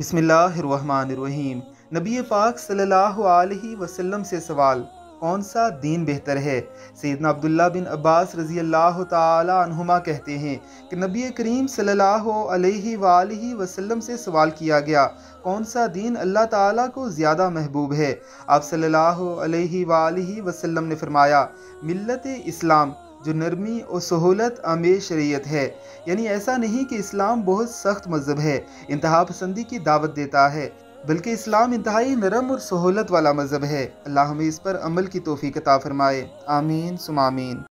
बिसमीम नबी पाक सल्लल्लाहु अलैहि वसल्लम से सवाल कौन सा दीन बेहतर है सैदना अब्दुल्ला बिन अब्बास रज़ी अल्लाह तुमा कहते हैं कि नबी करीम सल्लल्लाहु अलैहि वसल्लम से सवाल किया गया कौन सा दीन अल्लाह ताला को ज़्यादा महबूब है आप सल्लल्लाहु अलैहि वसल्लम ने फरमाया मिलत इस्लाम जो नरमी और सहूलत आमेज शरीयत है यानी ऐसा नहीं कि इस्लाम बहुत सख्त मज़हब है इंतहा पसंदी की दावत देता है बल्कि इस्लाम इंतहाई नरम और सहूलत वाला मज़हब है अल्लाह हमें इस पर अमल की तोफ़ी कता फ़रमाए आमीन सुमामीन